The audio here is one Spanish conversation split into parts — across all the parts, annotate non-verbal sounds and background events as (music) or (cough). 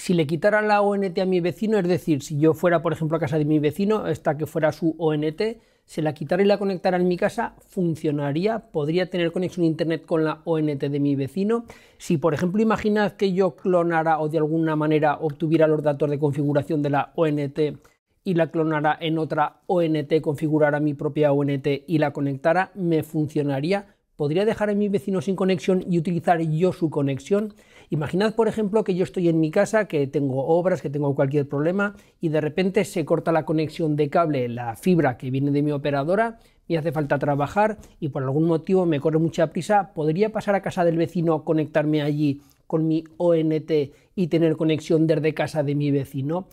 si le quitaran la ONT a mi vecino, es decir, si yo fuera, por ejemplo, a casa de mi vecino, esta que fuera su ONT, se la quitara y la conectara en mi casa, funcionaría, podría tener conexión a internet con la ONT de mi vecino. Si, por ejemplo, imaginad que yo clonara o de alguna manera obtuviera los datos de configuración de la ONT y la clonara en otra ONT, configurara mi propia ONT y la conectara, me funcionaría. Podría dejar a mi vecino sin conexión y utilizar yo su conexión. Imaginad, por ejemplo, que yo estoy en mi casa, que tengo obras, que tengo cualquier problema y de repente se corta la conexión de cable, la fibra que viene de mi operadora, me hace falta trabajar y por algún motivo me corre mucha prisa. ¿Podría pasar a casa del vecino, conectarme allí con mi ONT y tener conexión desde casa de mi vecino?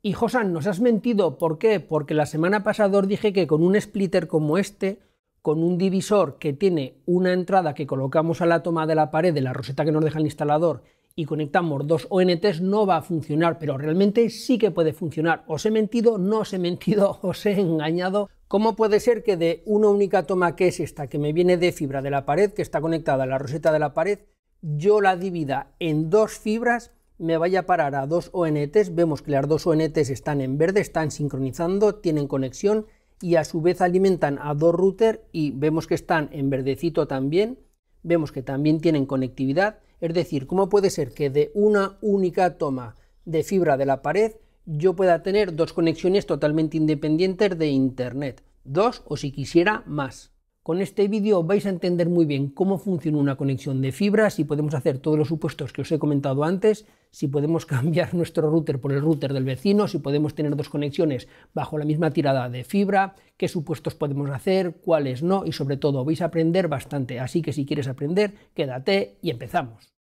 Y Josan, nos has mentido. ¿Por qué? Porque la semana pasada os dije que con un splitter como este con un divisor que tiene una entrada que colocamos a la toma de la pared de la roseta que nos deja el instalador y conectamos dos ONTs no va a funcionar, pero realmente sí que puede funcionar. Os he mentido, no os he mentido, (laughs) os he engañado. ¿Cómo puede ser que de una única toma que es esta, que me viene de fibra de la pared, que está conectada a la roseta de la pared, yo la divida en dos fibras, me vaya a parar a dos ONTs, vemos que las dos ONTs están en verde, están sincronizando, tienen conexión, y a su vez alimentan a dos routers y vemos que están en verdecito también, vemos que también tienen conectividad, es decir, ¿cómo puede ser que de una única toma de fibra de la pared yo pueda tener dos conexiones totalmente independientes de Internet? Dos o si quisiera más. Con este vídeo vais a entender muy bien cómo funciona una conexión de fibra, si podemos hacer todos los supuestos que os he comentado antes, si podemos (laughs) cambiar nuestro router por el router del vecino, si podemos tener dos conexiones bajo la misma tirada de fibra, qué supuestos podemos hacer, cuáles no y sobre todo vais a aprender bastante. Así que si quieres aprender, quédate y empezamos.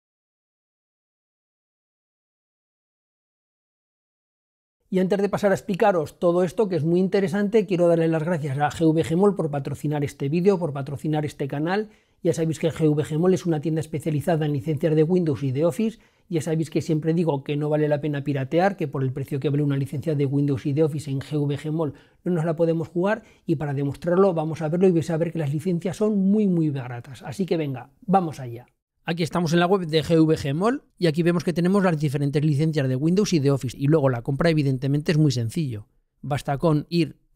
Y antes de pasar a explicaros todo esto, que es muy interesante, quiero darle las gracias a GVGMOL por patrocinar este vídeo, por patrocinar este canal. Ya sabéis que GVGMOL es una tienda especializada en licencias de Windows y de Office. Ya sabéis que siempre digo que no vale la pena piratear, que por el precio que vale una licencia de Windows y de Office en GVGMOL no nos la podemos jugar. Y para demostrarlo vamos a verlo y vais a ver que las licencias son muy muy baratas. Así que venga, vamos allá. Aquí estamos en la web de GVGMOL y aquí vemos que tenemos las diferentes licencias de Windows y de Office. Y luego la compra evidentemente es muy sencillo. Basta con ir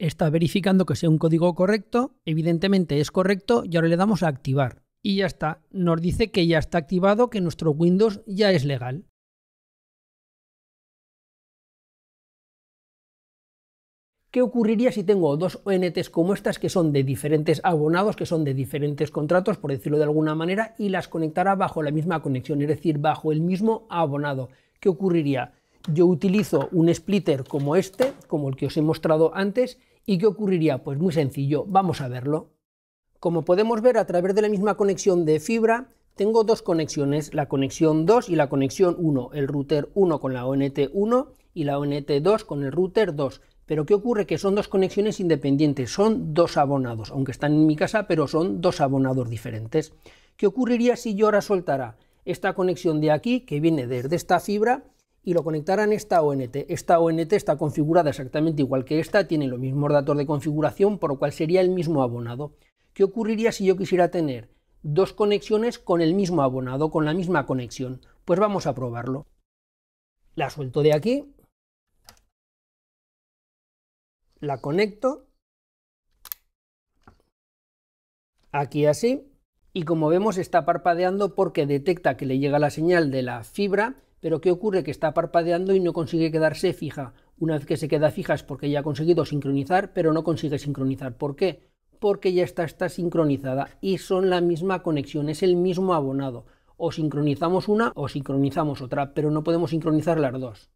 está verificando que sea un código correcto, evidentemente es correcto y ahora le damos a activar. Y ya está, nos dice que ya está activado, que nuestro Windows ya es legal. ¿Qué ocurriría si tengo dos ONTs como estas que son de diferentes abonados, que son de diferentes contratos, por decirlo de alguna manera, y las conectara bajo la misma conexión, es decir, bajo el mismo abonado? ¿Qué ocurriría? Yo utilizo un splitter como este, como el que os he mostrado antes, ¿Y qué ocurriría? Pues muy sencillo, vamos a verlo. Como podemos ver a través de la misma conexión de fibra, tengo dos conexiones, la conexión 2 y la conexión 1, el router 1 con la ONT1 y la ONT2 con el router 2. Pero ¿qué ocurre? Que son dos conexiones independientes, son dos abonados, aunque están en mi casa, pero son dos abonados diferentes. ¿Qué ocurriría si yo ahora soltara esta conexión de aquí, que viene desde esta fibra, y lo conectarán esta ONT. Esta ONT está configurada exactamente igual que esta, tiene los mismos datos de configuración, por lo cual sería el mismo abonado. ¿Qué ocurriría si yo quisiera tener dos conexiones con el mismo abonado, con la misma conexión? Pues vamos a probarlo. La suelto de aquí, la conecto, aquí así, y como vemos está parpadeando porque detecta que le llega la señal de la fibra pero ¿qué ocurre? Que está parpadeando y no consigue quedarse fija. Una vez que se queda fija es porque ya ha conseguido sincronizar, pero no consigue sincronizar. ¿Por qué? Porque ya está, está sincronizada y son la misma conexión, es el mismo abonado. O sincronizamos una o sincronizamos otra, pero no podemos sincronizar las dos.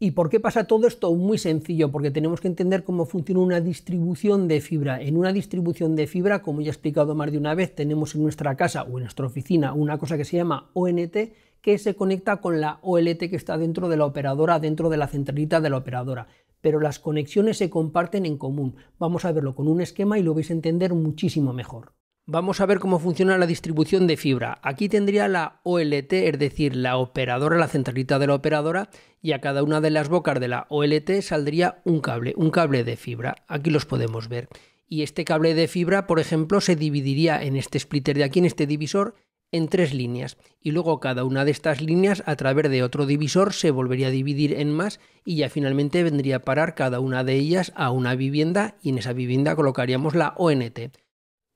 ¿Y por qué pasa todo esto? Muy sencillo, porque tenemos que entender cómo funciona una distribución de fibra. En una distribución de fibra, como ya he explicado más de una vez, tenemos en nuestra casa o en nuestra oficina una cosa que se llama ONT, que se conecta con la OLT que está dentro de la operadora, dentro de la centralita de la operadora. Pero las conexiones se comparten en común. Vamos a verlo con un esquema y lo vais a entender muchísimo mejor. Vamos a ver cómo funciona la distribución de fibra. Aquí tendría la OLT, es decir, la operadora, la centralita de la operadora, y a cada una de las bocas de la OLT saldría un cable, un cable de fibra. Aquí los podemos ver. Y este cable de fibra, por ejemplo, se dividiría en este splitter de aquí, en este divisor, en tres líneas. Y luego cada una de estas líneas, a través de otro divisor, se volvería a dividir en más y ya finalmente vendría a parar cada una de ellas a una vivienda y en esa vivienda colocaríamos la ONT.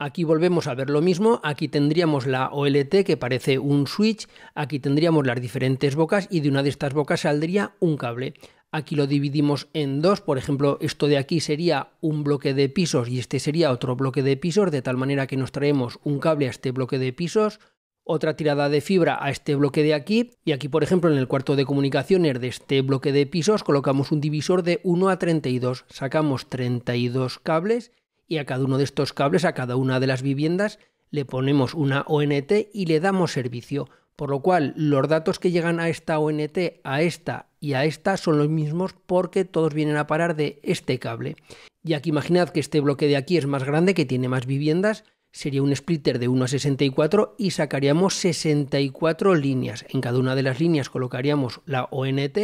Aquí volvemos a ver lo mismo, aquí tendríamos la OLT que parece un switch, aquí tendríamos las diferentes bocas y de una de estas bocas saldría un cable. Aquí lo dividimos en dos, por ejemplo, esto de aquí sería un bloque de pisos y este sería otro bloque de pisos, de tal manera que nos traemos un cable a este bloque de pisos, otra tirada de fibra a este bloque de aquí y aquí por ejemplo en el cuarto de comunicaciones de este bloque de pisos colocamos un divisor de 1 a 32, sacamos 32 cables y a cada uno de estos cables, a cada una de las viviendas, le ponemos una ONT y le damos servicio. Por lo cual, los datos que llegan a esta ONT, a esta y a esta son los mismos porque todos vienen a parar de este cable. Ya que imaginad que este bloque de aquí es más grande, que tiene más viviendas, sería un splitter de 1 a 64 y sacaríamos 64 líneas. En cada una de las líneas colocaríamos la ONT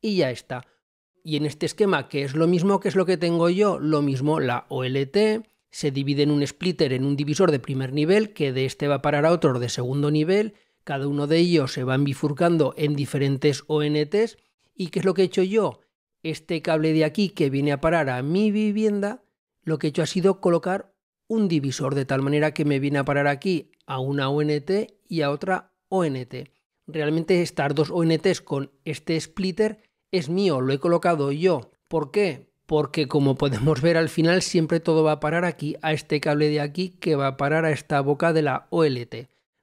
y ya está. Y en este esquema, que es lo mismo que es lo que tengo yo, lo mismo la OLT, se divide en un splitter, en un divisor de primer nivel, que de este va a parar a otro de segundo nivel, cada uno de ellos se van bifurcando en diferentes ONTs, y ¿qué es lo que he hecho yo? Este cable de aquí que viene a parar a mi vivienda, lo que he hecho ha sido colocar un divisor de tal manera que me viene a parar aquí a una ONT y a otra ONT. Realmente estar dos ONTs con este splitter es mío, lo he colocado yo. ¿Por qué? Porque como podemos ver al final siempre todo va a parar aquí, a este cable de aquí que va a parar a esta boca de la OLT.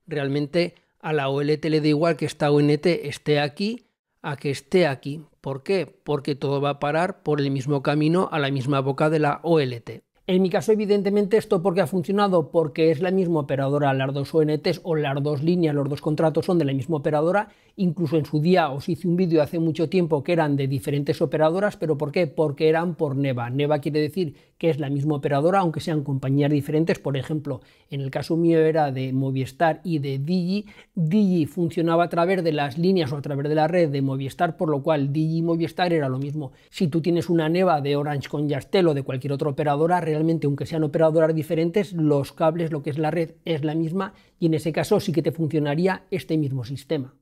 Realmente a la OLT le da igual que esta ONT esté aquí a que esté aquí. ¿Por qué? Porque todo va a parar por el mismo camino a la misma boca de la OLT. En mi caso, evidentemente, esto porque ha funcionado, porque es la misma operadora, las dos ONTs o las dos líneas, los dos contratos son de la misma operadora, incluso en su día os hice un vídeo hace mucho tiempo que eran de diferentes operadoras, pero ¿por qué? Porque eran por Neva. Neva quiere decir que es la misma operadora, aunque sean compañías diferentes, por ejemplo, en el caso mío era de Movistar y de Digi, Digi funcionaba a través de las líneas o a través de la red de Movistar, por lo cual Digi y Movistar era lo mismo. Si tú tienes una Neva de Orange con Yastel o de cualquier otra operadora, realmente aunque sean operadoras diferentes, los cables, lo que es la red, es la misma y en ese caso sí que te funcionaría este mismo sistema.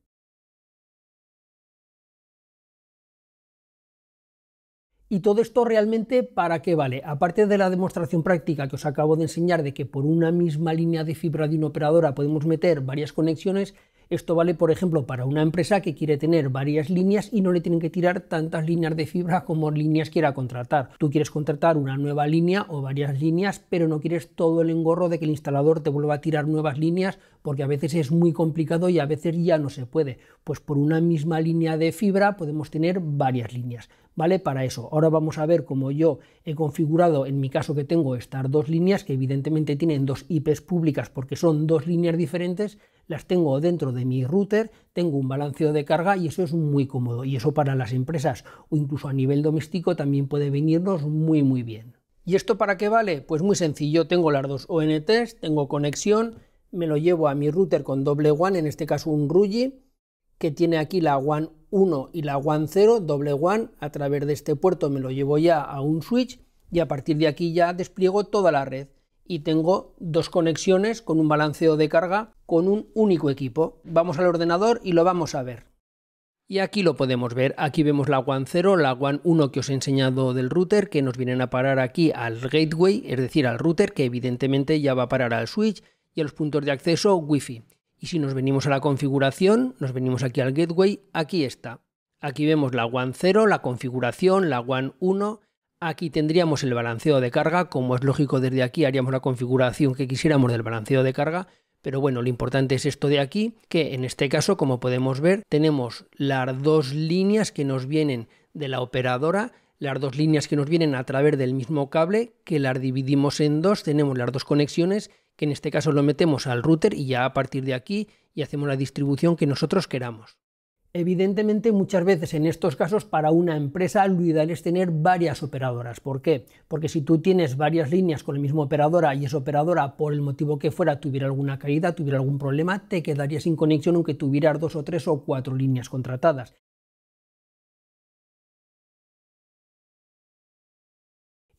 ¿Y todo esto realmente para qué vale? Aparte de la demostración práctica que os acabo de enseñar de que por una misma línea de fibra de una operadora podemos meter varias conexiones, esto vale, por ejemplo, para una empresa que quiere tener varias líneas y no le tienen que tirar tantas líneas de fibra como líneas quiera contratar. Tú quieres contratar una nueva línea o varias líneas, pero no quieres todo el engorro de que el instalador te vuelva a tirar nuevas líneas porque a veces es muy complicado y a veces ya no se puede. Pues por una misma línea de fibra podemos tener varias líneas. ¿vale? Para eso. Ahora vamos a ver cómo yo he configurado, en mi caso que tengo estas dos líneas, que evidentemente tienen dos IPs públicas porque son dos líneas diferentes, las tengo dentro de mi router, tengo un balanceo de carga y eso es muy cómodo. Y eso para las empresas o incluso a nivel doméstico también puede venirnos muy muy bien. ¿Y esto para qué vale? Pues muy sencillo, tengo las dos ONTs, tengo conexión, me lo llevo a mi router con doble WAN, en este caso un Rugi, que tiene aquí la WAN 1 y la WAN 0, doble WAN, a través de este puerto me lo llevo ya a un switch y a partir de aquí ya despliego toda la red y tengo dos conexiones con un balanceo de carga con un único equipo. Vamos al ordenador y lo vamos a ver. Y aquí lo podemos ver, aquí vemos la WAN 0, la WAN 1 que os he enseñado del router, que nos vienen a parar aquí al gateway, es decir, al router que evidentemente ya va a parar al switch y a los puntos de acceso Wi-Fi. Y si nos venimos a la configuración, nos venimos aquí al gateway, aquí está. Aquí vemos la WAN 0, la configuración, la WAN 1. Aquí tendríamos el balanceo de carga, como es lógico desde aquí haríamos la configuración que quisiéramos del balanceo de carga, pero bueno, lo importante es esto de aquí, que en este caso, como podemos ver, tenemos las dos líneas que nos vienen de la operadora, las dos líneas que nos vienen a través del mismo cable, que las dividimos en dos, tenemos las dos conexiones que en este caso lo metemos al router y ya a partir de aquí y hacemos la distribución que nosotros queramos. Evidentemente, muchas veces en estos casos para una empresa lo ideal es tener varias operadoras. ¿Por qué? Porque si tú tienes varias líneas con la misma operadora y esa operadora, por el motivo que fuera, tuviera alguna caída, tuviera algún problema, te quedaría sin conexión aunque tuvieras dos o tres o cuatro líneas contratadas.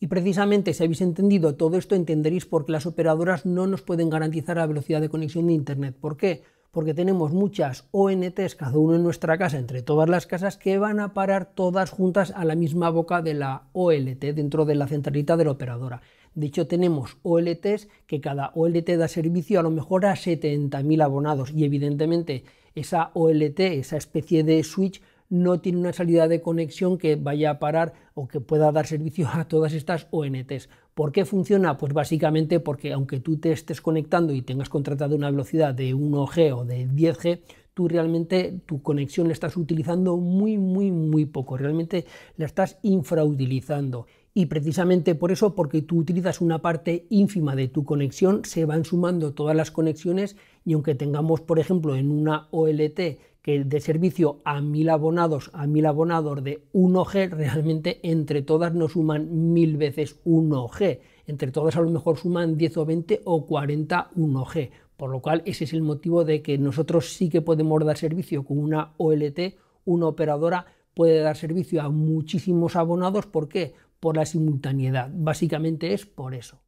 Y precisamente si habéis entendido todo esto entenderéis por qué las operadoras no nos pueden garantizar la velocidad de conexión de Internet. ¿Por qué? Porque tenemos muchas ONTs, cada uno en nuestra casa, entre todas las casas, que van a parar todas juntas a la misma boca de la OLT, dentro de la centralita de la operadora. De hecho, tenemos OLTs que cada OLT da servicio a lo mejor a 70.000 abonados y evidentemente esa OLT, esa especie de switch, no tiene una salida de conexión que vaya a parar o que pueda dar servicio a todas estas ONTs. ¿Por qué funciona? Pues básicamente porque aunque tú te estés conectando y tengas contratado una velocidad de 1G o de 10G, tú realmente tu conexión la estás utilizando muy, muy, muy poco, realmente la estás infrautilizando. Y precisamente por eso, porque tú utilizas una parte ínfima de tu conexión, se van sumando todas las conexiones y aunque tengamos, por ejemplo, en una OLT el de servicio a mil abonados, a mil abonados de 1G, realmente entre todas no suman mil veces 1G. Entre todas a lo mejor suman 10 o 20 o 40 1G. Por lo cual ese es el motivo de que nosotros sí que podemos dar servicio con una OLT, una operadora puede dar servicio a muchísimos abonados. ¿Por qué? Por la simultaneidad. Básicamente es por eso.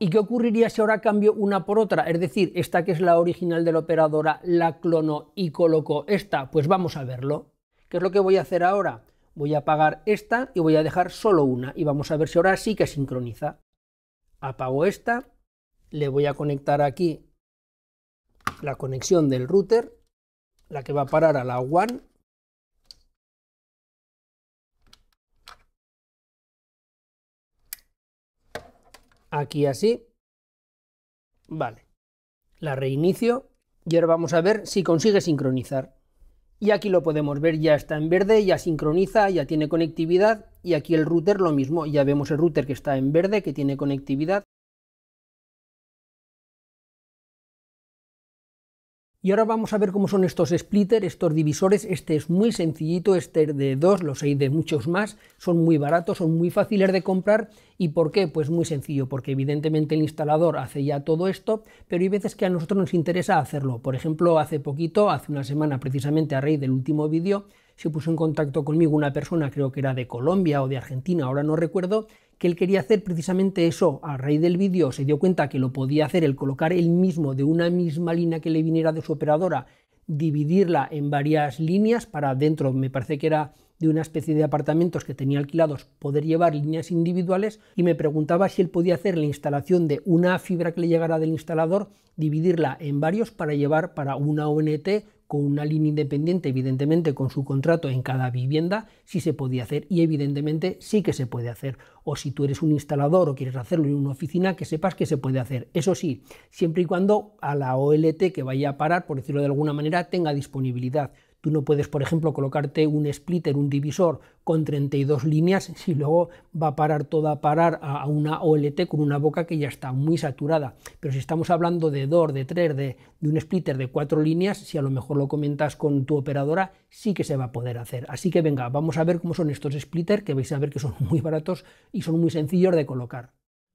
¿Y qué ocurriría si ahora cambio una por otra? Es decir, esta que es la original de la operadora, la clono y coloco esta. Pues vamos a verlo. ¿Qué es lo que voy a hacer ahora? Voy a apagar esta y voy a dejar solo una. Y vamos a ver si ahora sí que sincroniza. Apago esta, le voy a conectar aquí la conexión del router, la que va a parar a la WAN, aquí así. Vale. La reinicio y ahora vamos a ver si consigue sincronizar. Y aquí lo podemos ver, ya está en verde, ya sincroniza, ya tiene conectividad y aquí el router lo mismo, ya vemos el router que está en verde, que tiene conectividad. Y ahora vamos a ver cómo son estos splitter, estos divisores. Este es muy sencillito, este de dos, los hay de muchos más. Son muy baratos, son muy fáciles de comprar. ¿Y por qué? Pues muy sencillo, porque evidentemente el instalador hace ya todo esto, pero hay veces que a nosotros nos interesa hacerlo. Por ejemplo, hace poquito, hace una semana precisamente a raíz del último vídeo, se puso en contacto conmigo una persona, creo que era de Colombia o de Argentina, ahora no recuerdo, que él quería hacer precisamente eso. A raíz del vídeo se dio cuenta que lo podía hacer el colocar él mismo de una misma línea que le viniera de su operadora, dividirla en varias líneas para dentro, me parece que era de una especie de apartamentos que tenía alquilados, poder llevar líneas individuales y me preguntaba si él podía hacer la instalación de una fibra que le llegara del instalador, dividirla en varios para llevar para una ONT con una línea independiente, evidentemente con su contrato en cada vivienda, sí se podía hacer y evidentemente sí que se puede hacer. O si tú eres un instalador o quieres hacerlo en una oficina, que sepas que se puede hacer. Eso sí, siempre y cuando a la OLT que vaya a parar, por decirlo de alguna manera, tenga disponibilidad. Tú no puedes, por ejemplo, colocarte un splitter, un divisor con 32 líneas si (laughs) luego va a parar toda a parar a una OLT con una boca que ya está muy saturada. Pero si estamos hablando de 2, de 3, de, un splitter de 4 líneas, si a lo mejor lo comentas con tu operadora, sí que se va a poder hacer. Así que venga, vamos a ver cómo son estos splitter, que vais a ver que son muy baratos y son muy sencillos de colocar.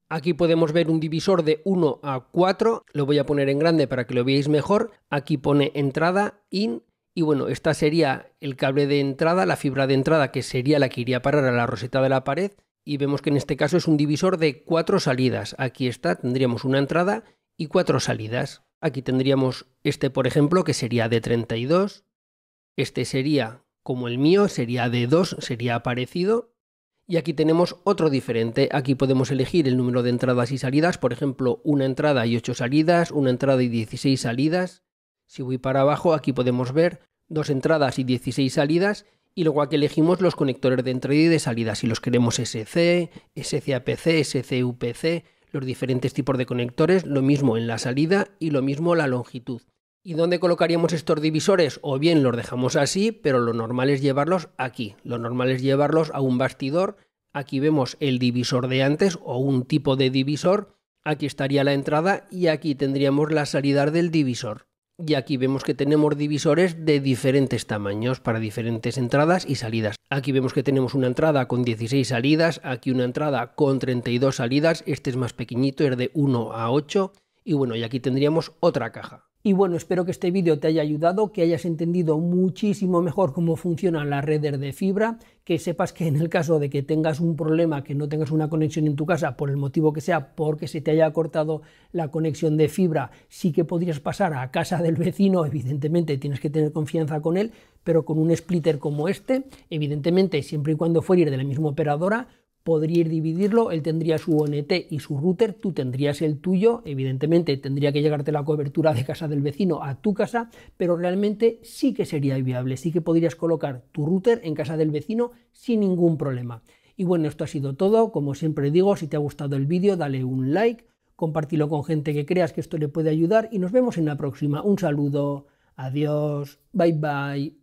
Aquí podemos ver un divisor de 1 a 4, lo voy a poner en grande para que lo veáis mejor. Aquí pone entrada, in, y bueno, esta sería el cable de entrada, la fibra de entrada que sería la que iría a parar a la roseta de la pared. Y vemos que en este caso es un divisor de cuatro salidas. Aquí está, tendríamos una entrada y cuatro salidas. Aquí tendríamos este, por ejemplo, que sería de 32. Este sería como el mío, sería de 2, sería parecido. Y aquí tenemos otro diferente. Aquí podemos elegir el número de entradas y salidas, por ejemplo, una entrada y ocho salidas, una entrada y 16 salidas. Si voy para abajo, aquí podemos ver dos entradas y 16 salidas y luego aquí elegimos los conectores de entrada y de salida, si los queremos SC, SCAPC, SCUPC, los diferentes tipos de conectores, lo mismo en la salida y lo mismo la longitud. ¿Y dónde colocaríamos estos divisores? O bien los dejamos así, pero lo normal es llevarlos aquí. Lo normal es llevarlos a un bastidor. Aquí vemos el divisor de antes o un tipo de divisor. Aquí estaría la entrada y aquí tendríamos la salida del divisor. Y aquí vemos que tenemos divisores de diferentes tamaños para diferentes entradas y salidas. Aquí vemos que tenemos una entrada con 16 salidas, aquí una entrada con 32 salidas, este es más pequeñito, es de 1 a 8. Y bueno, y aquí tendríamos otra caja. Y bueno, espero que este vídeo te haya ayudado, que hayas entendido muchísimo mejor cómo funcionan las redes de fibra, que sepas que en el caso de que tengas un problema, que no tengas una conexión en tu casa, por el motivo que sea, porque se te haya cortado la conexión de fibra, sí que podrías pasar a casa del vecino, evidentemente tienes que tener confianza con él, pero con un splitter como este, evidentemente siempre y cuando fuera de la misma operadora, ir dividirlo, él tendría su ONT y su router, tú tendrías el tuyo, evidentemente tendría que llegarte la cobertura de casa del vecino a tu casa, pero realmente sí que sería viable, sí que podrías colocar tu router en casa del vecino sin ningún problema. Y bueno, esto ha sido todo, como siempre digo, si te ha gustado el vídeo dale un like, compártelo con gente que creas que esto le puede ayudar y nos vemos en la próxima. Un saludo, adiós, bye bye.